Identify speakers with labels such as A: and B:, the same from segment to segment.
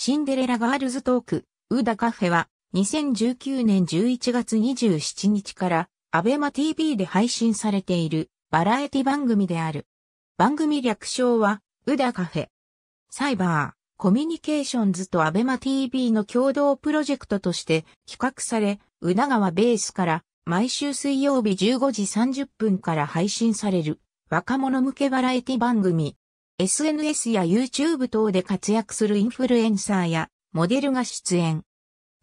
A: シンデレラガールズトーク、ウダカフェは、2019年11月27日から、アベマ TV で配信されている、バラエティ番組である。番組略称は、ウダカフェ。サイバー、コミュニケーションズとアベマ TV の共同プロジェクトとして企画され、宇田川ベースから毎週水曜日15時30分から配信される若者向けバラエティ番組 SNS や YouTube 等で活躍するインフルエンサーやモデルが出演。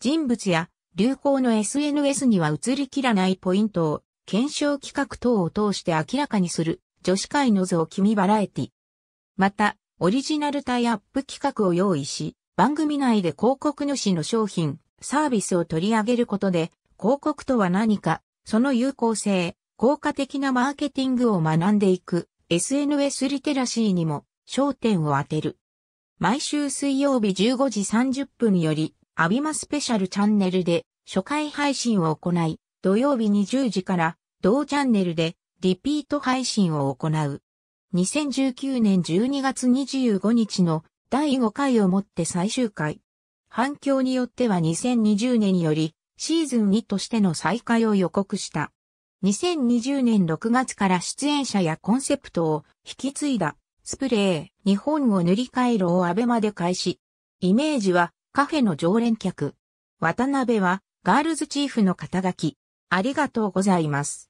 A: 人物や流行の SNS には映りきらないポイントを検証企画等を通して明らかにする女子会の像君バラエティ。また、オリジナルタイアップ企画を用意し、番組内で広告主の商品、サービスを取り上げることで、広告とは何か、その有効性、効果的なマーケティングを学んでいく SNS リテラシーにも焦点を当てる。毎週水曜日15時30分より、アビマスペシャルチャンネルで初回配信を行い、土曜日20時から同チャンネルでリピート配信を行う。2019年12月25日の第5回をもって最終回。反響によっては2020年よりシーズン2としての再開を予告した。2020年6月から出演者やコンセプトを引き継いだスプレー日本を塗り替えろをアベマで開始。イメージはカフェの常連客。渡辺はガールズチーフの肩
B: 書き。ありがとうございます。